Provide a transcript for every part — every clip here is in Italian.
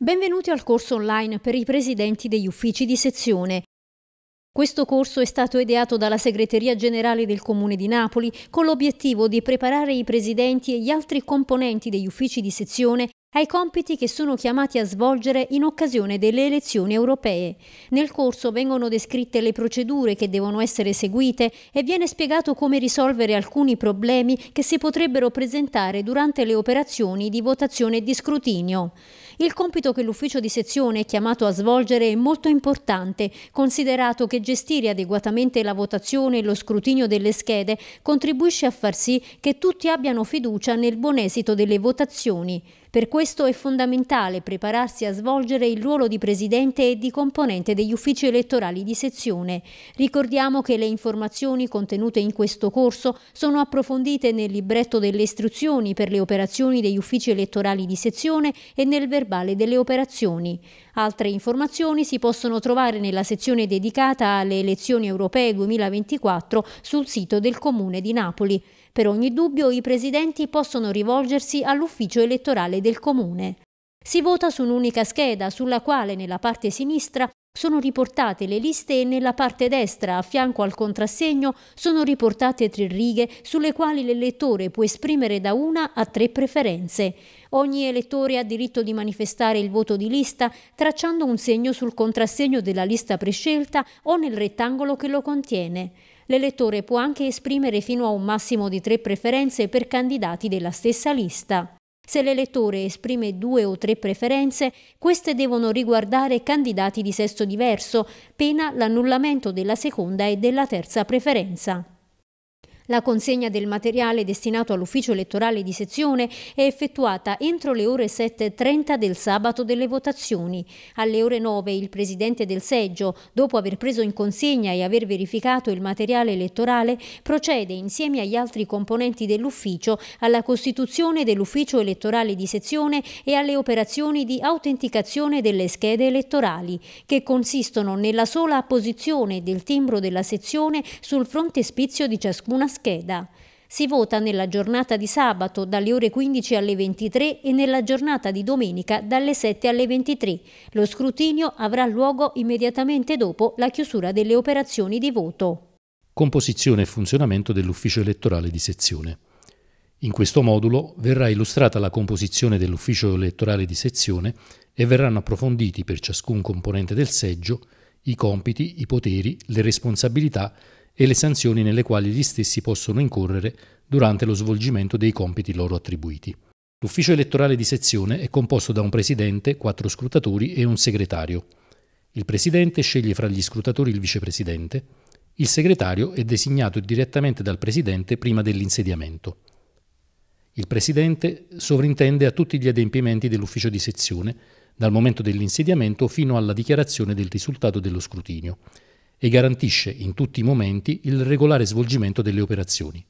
Benvenuti al corso online per i presidenti degli uffici di sezione. Questo corso è stato ideato dalla Segreteria Generale del Comune di Napoli con l'obiettivo di preparare i presidenti e gli altri componenti degli uffici di sezione ai compiti che sono chiamati a svolgere in occasione delle elezioni europee. Nel corso vengono descritte le procedure che devono essere seguite e viene spiegato come risolvere alcuni problemi che si potrebbero presentare durante le operazioni di votazione e di scrutinio. Il compito che l'ufficio di sezione è chiamato a svolgere è molto importante, considerato che gestire adeguatamente la votazione e lo scrutinio delle schede contribuisce a far sì che tutti abbiano fiducia nel buon esito delle votazioni. Per questo è fondamentale prepararsi a svolgere il ruolo di presidente e di componente degli uffici elettorali di sezione. Ricordiamo che le informazioni contenute in questo corso sono approfondite nel libretto delle istruzioni per le operazioni degli uffici elettorali di sezione e nel verbale delle operazioni. Altre informazioni si possono trovare nella sezione dedicata alle elezioni europee 2024 sul sito del Comune di Napoli. Per ogni dubbio i presidenti possono rivolgersi all'ufficio elettorale del comune. Si vota su un'unica scheda sulla quale nella parte sinistra sono riportate le liste e nella parte destra, a fianco al contrassegno, sono riportate tre righe sulle quali l'elettore può esprimere da una a tre preferenze. Ogni elettore ha diritto di manifestare il voto di lista tracciando un segno sul contrassegno della lista prescelta o nel rettangolo che lo contiene l'elettore può anche esprimere fino a un massimo di tre preferenze per candidati della stessa lista. Se l'elettore esprime due o tre preferenze, queste devono riguardare candidati di sesso diverso, pena l'annullamento della seconda e della terza preferenza. La consegna del materiale destinato all'ufficio elettorale di sezione è effettuata entro le ore 7.30 del sabato delle votazioni. Alle ore 9 il presidente del seggio, dopo aver preso in consegna e aver verificato il materiale elettorale, procede insieme agli altri componenti dell'ufficio alla costituzione dell'ufficio elettorale di sezione e alle operazioni di autenticazione delle schede elettorali, che consistono nella sola apposizione del timbro della sezione sul frontespizio di ciascuna scheda scheda. Si vota nella giornata di sabato dalle ore 15 alle 23 e nella giornata di domenica dalle 7 alle 23. Lo scrutinio avrà luogo immediatamente dopo la chiusura delle operazioni di voto. Composizione e funzionamento dell'ufficio elettorale di sezione. In questo modulo verrà illustrata la composizione dell'ufficio elettorale di sezione e verranno approfonditi per ciascun componente del seggio i compiti, i poteri, le responsabilità e le sanzioni nelle quali gli stessi possono incorrere durante lo svolgimento dei compiti loro attribuiti. L'ufficio elettorale di sezione è composto da un presidente, quattro scrutatori e un segretario. Il presidente sceglie fra gli scrutatori il vicepresidente. Il segretario è designato direttamente dal presidente prima dell'insediamento. Il presidente sovrintende a tutti gli adempimenti dell'ufficio di sezione, dal momento dell'insediamento fino alla dichiarazione del risultato dello scrutinio e garantisce in tutti i momenti il regolare svolgimento delle operazioni.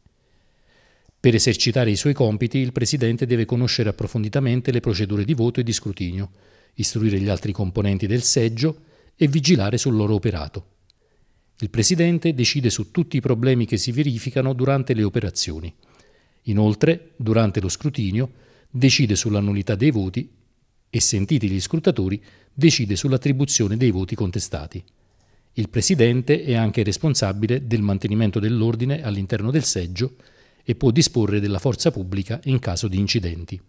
Per esercitare i suoi compiti il Presidente deve conoscere approfonditamente le procedure di voto e di scrutinio, istruire gli altri componenti del seggio e vigilare sul loro operato. Il Presidente decide su tutti i problemi che si verificano durante le operazioni. Inoltre, durante lo scrutinio, decide sulla nullità dei voti e, sentiti gli scrutatori, decide sull'attribuzione dei voti contestati. Il presidente è anche responsabile del mantenimento dell'ordine all'interno del seggio e può disporre della forza pubblica in caso di incidenti.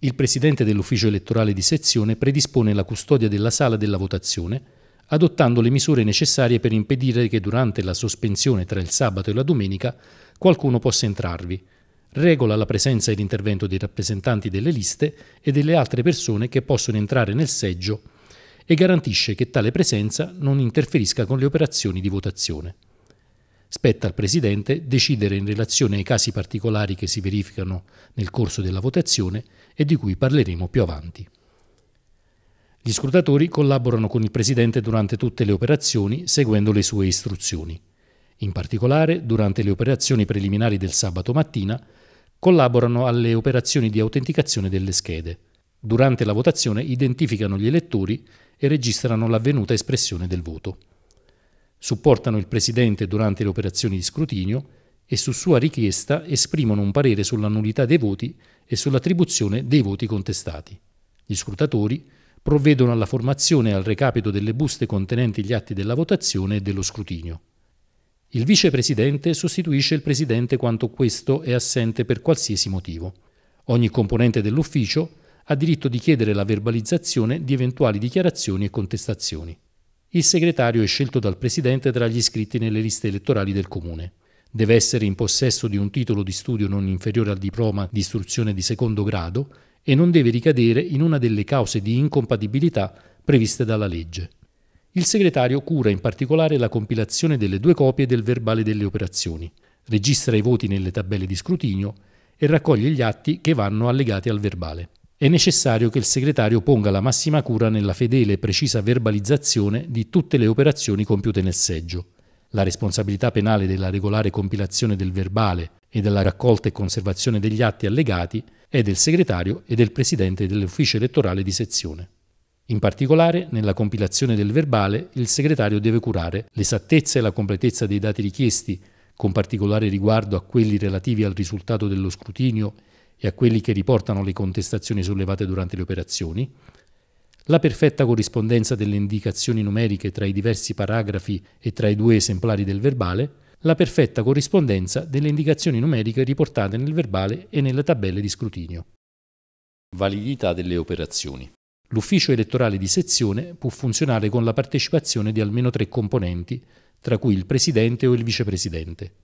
Il presidente dell'ufficio elettorale di sezione predispone la custodia della sala della votazione, adottando le misure necessarie per impedire che durante la sospensione tra il sabato e la domenica qualcuno possa entrarvi, regola la presenza e l'intervento dei rappresentanti delle liste e delle altre persone che possono entrare nel seggio e garantisce che tale presenza non interferisca con le operazioni di votazione. Spetta al Presidente decidere in relazione ai casi particolari che si verificano nel corso della votazione e di cui parleremo più avanti. Gli scrutatori collaborano con il Presidente durante tutte le operazioni seguendo le sue istruzioni. In particolare, durante le operazioni preliminari del sabato mattina, collaborano alle operazioni di autenticazione delle schede. Durante la votazione identificano gli elettori e registrano l'avvenuta espressione del voto. Supportano il Presidente durante le operazioni di scrutinio e su sua richiesta esprimono un parere sulla nullità dei voti e sull'attribuzione dei voti contestati. Gli scrutatori provvedono alla formazione e al recapito delle buste contenenti gli atti della votazione e dello scrutinio. Il vicepresidente sostituisce il presidente quando questo è assente per qualsiasi motivo. Ogni componente dell'ufficio ha diritto di chiedere la verbalizzazione di eventuali dichiarazioni e contestazioni. Il segretario è scelto dal Presidente tra gli iscritti nelle liste elettorali del Comune. Deve essere in possesso di un titolo di studio non inferiore al diploma di istruzione di secondo grado e non deve ricadere in una delle cause di incompatibilità previste dalla legge. Il segretario cura in particolare la compilazione delle due copie del verbale delle operazioni, registra i voti nelle tabelle di scrutinio e raccoglie gli atti che vanno allegati al verbale è necessario che il segretario ponga la massima cura nella fedele e precisa verbalizzazione di tutte le operazioni compiute nel seggio. La responsabilità penale della regolare compilazione del verbale e della raccolta e conservazione degli atti allegati è del segretario e del presidente dell'ufficio elettorale di sezione. In particolare, nella compilazione del verbale, il segretario deve curare l'esattezza e la completezza dei dati richiesti, con particolare riguardo a quelli relativi al risultato dello scrutinio e a quelli che riportano le contestazioni sollevate durante le operazioni, la perfetta corrispondenza delle indicazioni numeriche tra i diversi paragrafi e tra i due esemplari del verbale, la perfetta corrispondenza delle indicazioni numeriche riportate nel verbale e nelle tabelle di scrutinio. Validità delle operazioni. L'ufficio elettorale di sezione può funzionare con la partecipazione di almeno tre componenti, tra cui il presidente o il vicepresidente.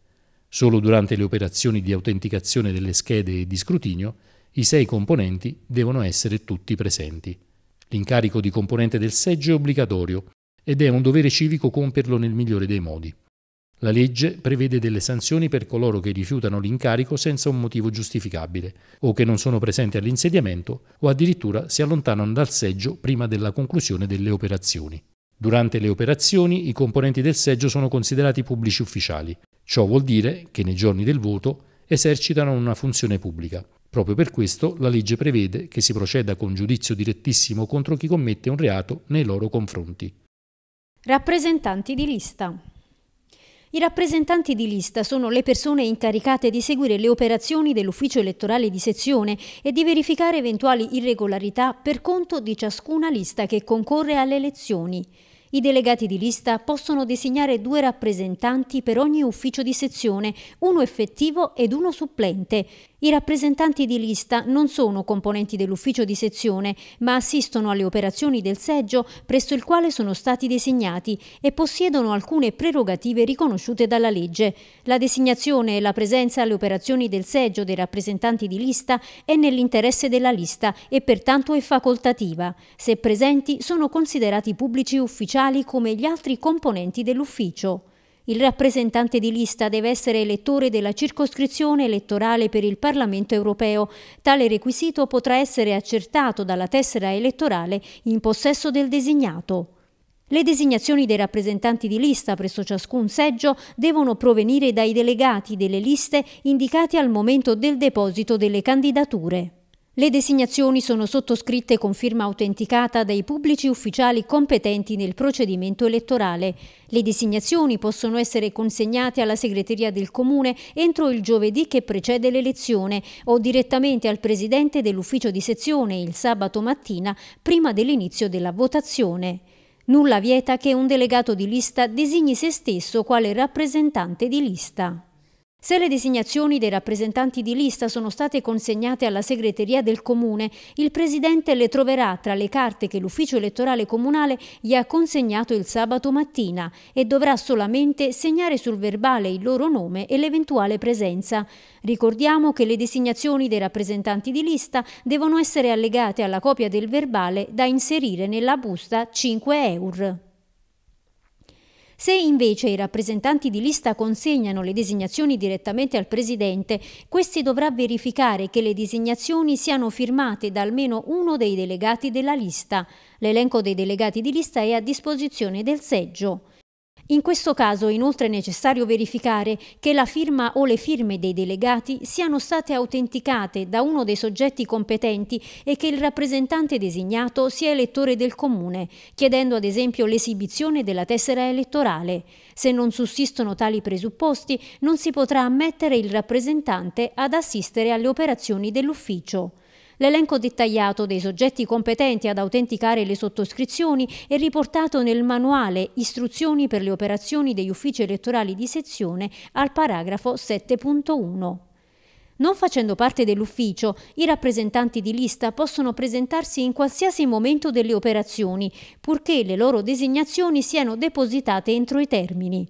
Solo durante le operazioni di autenticazione delle schede e di scrutinio, i sei componenti devono essere tutti presenti. L'incarico di componente del seggio è obbligatorio ed è un dovere civico compierlo nel migliore dei modi. La legge prevede delle sanzioni per coloro che rifiutano l'incarico senza un motivo giustificabile, o che non sono presenti all'insediamento, o addirittura si allontanano dal seggio prima della conclusione delle operazioni. Durante le operazioni i componenti del seggio sono considerati pubblici ufficiali. Ciò vuol dire che nei giorni del voto esercitano una funzione pubblica. Proprio per questo la legge prevede che si proceda con giudizio direttissimo contro chi commette un reato nei loro confronti. Rappresentanti di lista. I rappresentanti di lista sono le persone incaricate di seguire le operazioni dell'ufficio elettorale di sezione e di verificare eventuali irregolarità per conto di ciascuna lista che concorre alle elezioni. I delegati di lista possono designare due rappresentanti per ogni ufficio di sezione, uno effettivo ed uno supplente. I rappresentanti di lista non sono componenti dell'ufficio di sezione, ma assistono alle operazioni del seggio presso il quale sono stati designati e possiedono alcune prerogative riconosciute dalla legge. La designazione e la presenza alle operazioni del seggio dei rappresentanti di lista è nell'interesse della lista e pertanto è facoltativa. Se presenti sono considerati pubblici ufficiali come gli altri componenti dell'ufficio. Il rappresentante di lista deve essere elettore della circoscrizione elettorale per il Parlamento europeo. Tale requisito potrà essere accertato dalla tessera elettorale in possesso del designato. Le designazioni dei rappresentanti di lista presso ciascun seggio devono provenire dai delegati delle liste indicati al momento del deposito delle candidature. Le designazioni sono sottoscritte con firma autenticata dai pubblici ufficiali competenti nel procedimento elettorale. Le designazioni possono essere consegnate alla segreteria del comune entro il giovedì che precede l'elezione o direttamente al presidente dell'ufficio di sezione il sabato mattina prima dell'inizio della votazione. Nulla vieta che un delegato di lista designi se stesso quale rappresentante di lista. Se le designazioni dei rappresentanti di lista sono state consegnate alla segreteria del comune, il presidente le troverà tra le carte che l'ufficio elettorale comunale gli ha consegnato il sabato mattina e dovrà solamente segnare sul verbale il loro nome e l'eventuale presenza. Ricordiamo che le designazioni dei rappresentanti di lista devono essere allegate alla copia del verbale da inserire nella busta 5 euro. Se invece i rappresentanti di lista consegnano le designazioni direttamente al Presidente, questi dovrà verificare che le designazioni siano firmate da almeno uno dei delegati della lista. L'elenco dei delegati di lista è a disposizione del seggio. In questo caso inoltre è necessario verificare che la firma o le firme dei delegati siano state autenticate da uno dei soggetti competenti e che il rappresentante designato sia elettore del comune, chiedendo ad esempio l'esibizione della tessera elettorale. Se non sussistono tali presupposti, non si potrà ammettere il rappresentante ad assistere alle operazioni dell'ufficio. L'elenco dettagliato dei soggetti competenti ad autenticare le sottoscrizioni è riportato nel manuale Istruzioni per le operazioni degli uffici elettorali di sezione al paragrafo 7.1. Non facendo parte dell'ufficio, i rappresentanti di lista possono presentarsi in qualsiasi momento delle operazioni, purché le loro designazioni siano depositate entro i termini.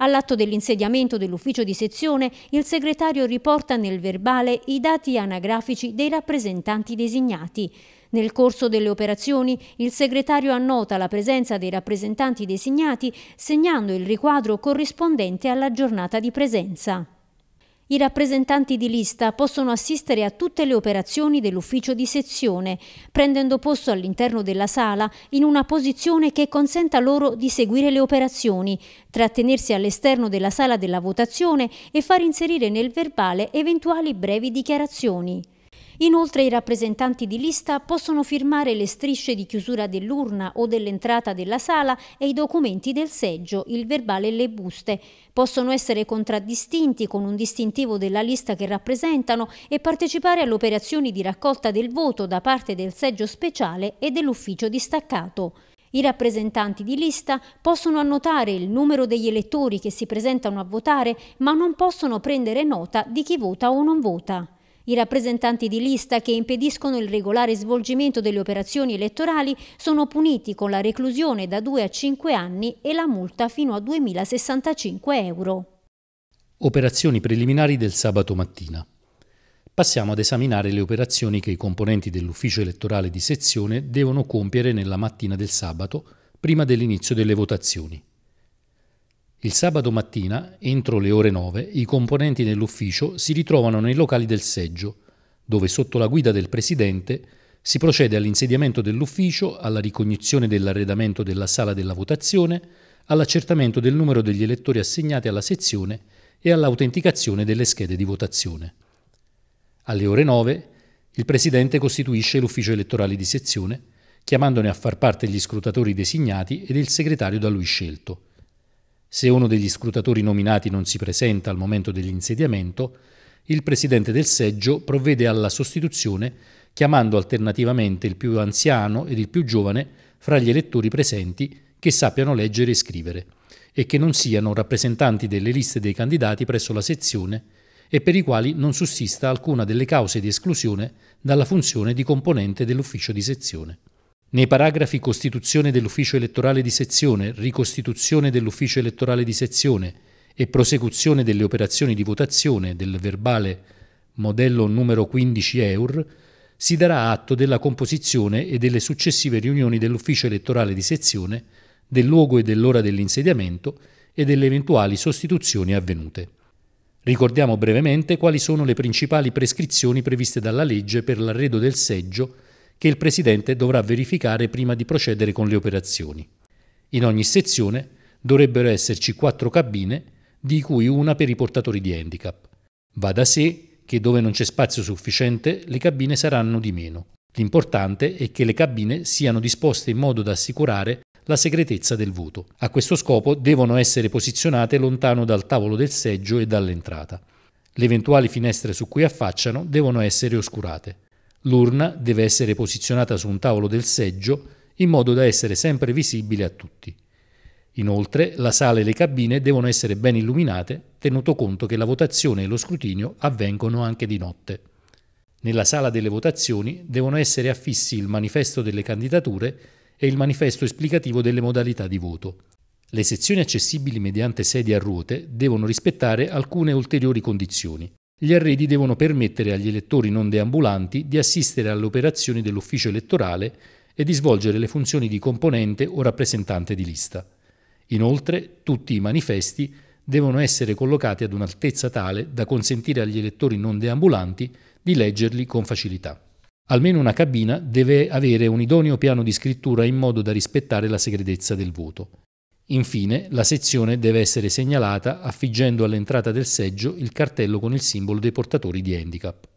All'atto dell'insediamento dell'ufficio di sezione, il segretario riporta nel verbale i dati anagrafici dei rappresentanti designati. Nel corso delle operazioni il segretario annota la presenza dei rappresentanti designati segnando il riquadro corrispondente alla giornata di presenza. I rappresentanti di lista possono assistere a tutte le operazioni dell'ufficio di sezione, prendendo posto all'interno della sala in una posizione che consenta loro di seguire le operazioni, trattenersi all'esterno della sala della votazione e far inserire nel verbale eventuali brevi dichiarazioni. Inoltre i rappresentanti di lista possono firmare le strisce di chiusura dell'urna o dell'entrata della sala e i documenti del seggio, il verbale e le buste. Possono essere contraddistinti con un distintivo della lista che rappresentano e partecipare alle operazioni di raccolta del voto da parte del seggio speciale e dell'ufficio distaccato. I rappresentanti di lista possono annotare il numero degli elettori che si presentano a votare, ma non possono prendere nota di chi vota o non vota. I rappresentanti di lista che impediscono il regolare svolgimento delle operazioni elettorali sono puniti con la reclusione da 2 a 5 anni e la multa fino a 2.065 euro. Operazioni preliminari del sabato mattina. Passiamo ad esaminare le operazioni che i componenti dell'ufficio elettorale di sezione devono compiere nella mattina del sabato, prima dell'inizio delle votazioni. Il sabato mattina, entro le ore 9, i componenti dell'ufficio si ritrovano nei locali del seggio, dove sotto la guida del presidente si procede all'insediamento dell'ufficio, alla ricognizione dell'arredamento della sala della votazione, all'accertamento del numero degli elettori assegnati alla sezione e all'autenticazione delle schede di votazione. Alle ore 9 il presidente costituisce l'ufficio elettorale di sezione, chiamandone a far parte gli scrutatori designati ed il segretario da lui scelto se uno degli scrutatori nominati non si presenta al momento dell'insediamento, il presidente del seggio provvede alla sostituzione chiamando alternativamente il più anziano ed il più giovane fra gli elettori presenti che sappiano leggere e scrivere e che non siano rappresentanti delle liste dei candidati presso la sezione e per i quali non sussista alcuna delle cause di esclusione dalla funzione di componente dell'ufficio di sezione. Nei paragrafi Costituzione dell'ufficio elettorale di sezione, Ricostituzione dell'ufficio elettorale di sezione e prosecuzione delle operazioni di votazione del verbale modello numero 15 EUR, si darà atto della composizione e delle successive riunioni dell'ufficio elettorale di sezione, del luogo e dell'ora dell'insediamento e delle eventuali sostituzioni avvenute. Ricordiamo brevemente quali sono le principali prescrizioni previste dalla legge per l'arredo del seggio che il Presidente dovrà verificare prima di procedere con le operazioni. In ogni sezione dovrebbero esserci quattro cabine, di cui una per i portatori di handicap. Va da sé che dove non c'è spazio sufficiente le cabine saranno di meno. L'importante è che le cabine siano disposte in modo da assicurare la segretezza del voto. A questo scopo devono essere posizionate lontano dal tavolo del seggio e dall'entrata. Le eventuali finestre su cui affacciano devono essere oscurate. L'urna deve essere posizionata su un tavolo del seggio in modo da essere sempre visibile a tutti. Inoltre, la sala e le cabine devono essere ben illuminate, tenuto conto che la votazione e lo scrutinio avvengono anche di notte. Nella sala delle votazioni devono essere affissi il manifesto delle candidature e il manifesto esplicativo delle modalità di voto. Le sezioni accessibili mediante sedie a ruote devono rispettare alcune ulteriori condizioni. Gli arredi devono permettere agli elettori non deambulanti di assistere alle operazioni dell'ufficio elettorale e di svolgere le funzioni di componente o rappresentante di lista. Inoltre, tutti i manifesti devono essere collocati ad un'altezza tale da consentire agli elettori non deambulanti di leggerli con facilità. Almeno una cabina deve avere un idoneo piano di scrittura in modo da rispettare la segretezza del voto. Infine, la sezione deve essere segnalata affiggendo all'entrata del seggio il cartello con il simbolo dei portatori di handicap.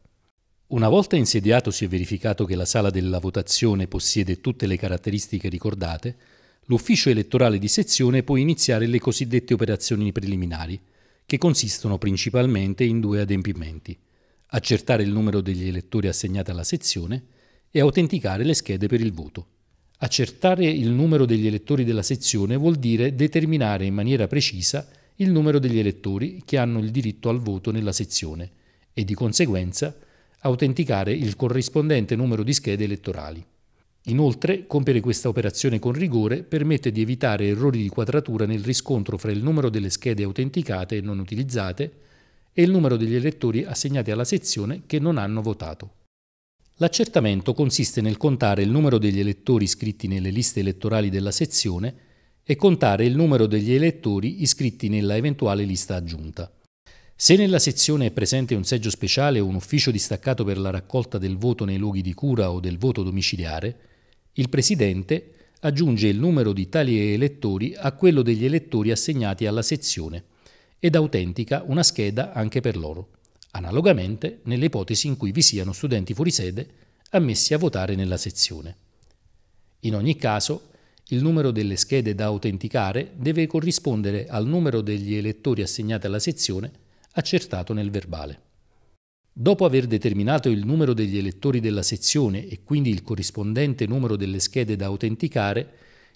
Una volta insediato si è verificato che la sala della votazione possiede tutte le caratteristiche ricordate, l'ufficio elettorale di sezione può iniziare le cosiddette operazioni preliminari, che consistono principalmente in due adempimenti, accertare il numero degli elettori assegnati alla sezione e autenticare le schede per il voto. Accertare il numero degli elettori della sezione vuol dire determinare in maniera precisa il numero degli elettori che hanno il diritto al voto nella sezione e di conseguenza autenticare il corrispondente numero di schede elettorali. Inoltre, compiere questa operazione con rigore permette di evitare errori di quadratura nel riscontro fra il numero delle schede autenticate e non utilizzate e il numero degli elettori assegnati alla sezione che non hanno votato. L'accertamento consiste nel contare il numero degli elettori iscritti nelle liste elettorali della sezione e contare il numero degli elettori iscritti nella eventuale lista aggiunta. Se nella sezione è presente un seggio speciale o un ufficio distaccato per la raccolta del voto nei luoghi di cura o del voto domiciliare, il Presidente aggiunge il numero di tali elettori a quello degli elettori assegnati alla sezione ed autentica una scheda anche per loro analogamente nelle ipotesi in cui vi siano studenti fuori sede ammessi a votare nella sezione. In ogni caso, il numero delle schede da autenticare deve corrispondere al numero degli elettori assegnati alla sezione accertato nel verbale. Dopo aver determinato il numero degli elettori della sezione e quindi il corrispondente numero delle schede da autenticare,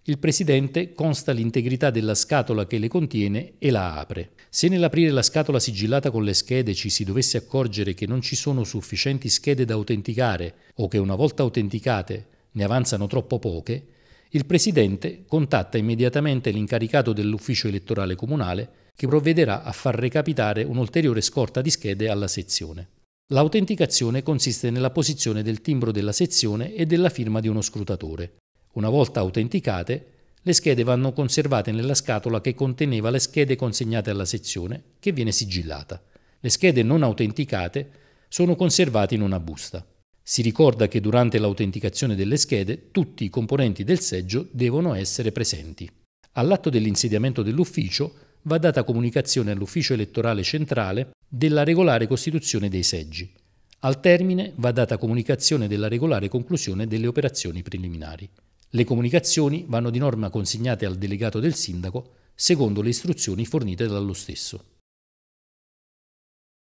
il presidente consta l'integrità della scatola che le contiene e la apre. Se nell'aprire la scatola sigillata con le schede ci si dovesse accorgere che non ci sono sufficienti schede da autenticare o che una volta autenticate ne avanzano troppo poche, il presidente contatta immediatamente l'incaricato dell'ufficio elettorale comunale che provvederà a far recapitare un'ulteriore scorta di schede alla sezione. L'autenticazione consiste nella posizione del timbro della sezione e della firma di uno scrutatore. Una volta autenticate, le schede vanno conservate nella scatola che conteneva le schede consegnate alla sezione, che viene sigillata. Le schede non autenticate sono conservate in una busta. Si ricorda che durante l'autenticazione delle schede tutti i componenti del seggio devono essere presenti. All'atto dell'insediamento dell'ufficio va data comunicazione all'ufficio elettorale centrale della regolare costituzione dei seggi. Al termine va data comunicazione della regolare conclusione delle operazioni preliminari. Le comunicazioni vanno di norma consegnate al delegato del sindaco secondo le istruzioni fornite dallo stesso.